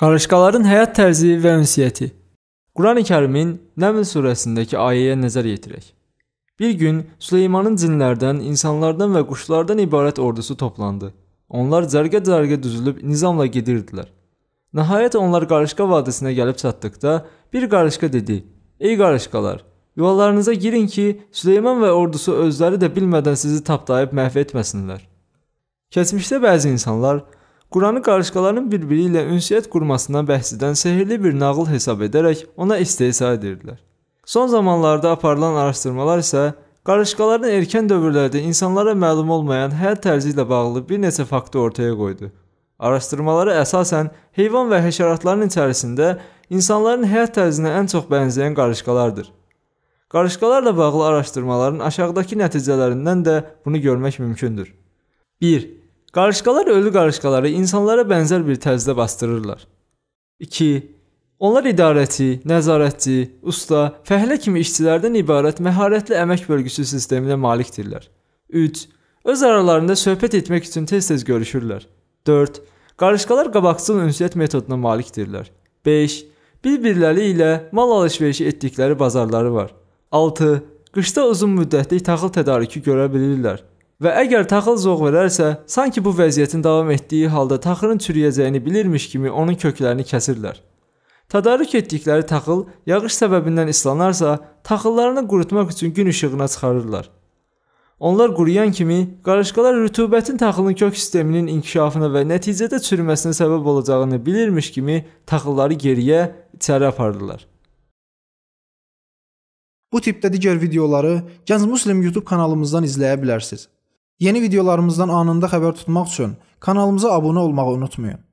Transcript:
Qarışqaların həyat tərzi və ünsiyyəti. Qurani-Kərimin Nəml surəsindəki ayəyə nəzər yetirək. Bir gün Süleymanın cinlərdən, insanlardan və quşlardan ibarət ordusu toplandı. Onlar cərgə-cərgə düzülüb nizamla gedirdilər. Nəhayət onlar Qarışqa vadisinə gəlib çatdıqda bir qarışqa dedi: "Ey qarışqalar, yuvalarınıza girin ki, Süleyman və ordusu özləri də bilmədən sizi tapdayıb məhv etməsinlər." Keçmişdə bəzi insanlar Quranı qarışqaların bir-biri ilə ünsiyyət qurmasına bəhs edən sehrli bir nağıl hesab edərək ona istehza edirdilər. Son zamanlarda aparılan araşdırmalar isə qarışqaların erkən dövrlərdə insanlara məlum olmayan həyat tərzi ilə bağlı bir neçə faktı ortaya qoydu. Araşdırmalara əsasən heyvan və həşəratların içərisində insanların həyat tərzinə ən çox bənzəyən qarışqalardır. Qarışqalarla bağlı araşdırmaların aşağıdakı nəticələrindən də bunu görmək mümkündür. 1. Qarışqalar ölü qarışqaları insanlara bənzər bir tərzdə bastırırlar. 2. Onlar idarəçi, nəzarətçi, usta, fəhlə kimi işçilərdən ibarət məharətli əmək bölgüsü sisteminə malikdirlər. 3. Öz aralarında söhbət etmək üçün tez-tez görüşürlər. 4. Qarışqalar qabaqcıl ünsiyyət metoduna malikdirlər. 5. Bir-birləri ilə mal alış-verişi etdikləri bazarları var. 6. Qışda uzun müddətli taxıl tədarükü görə bilirlər və əgər taxıl zoğ verərsə, sanki bu vəziyyətin davam etdiyi halda taxılın çürüyəcəyini bilirmiş kimi onun köklərini kəsirlər. Tədarük etdikləri taxıl yağış səbəbindən islanarsa, taxıllarını qurutmaq üçün gün işığına çıxarırlar. Onlar quruyan kimi qarışqalar rütubətin taxılın kök sisteminin inkişafına və nəticədə çürüməsinə səbəb olacağını bilirmiş kimi taxılları geriyə içəri aparırlar. Bu tipdə digər videoları Gənc Muslim YouTube kanalımızdan izləyə bilərsiniz. Yeni videolarımızdan anında xəbər tutmaq üçün kanalımıza abunə olmağı unutmayın.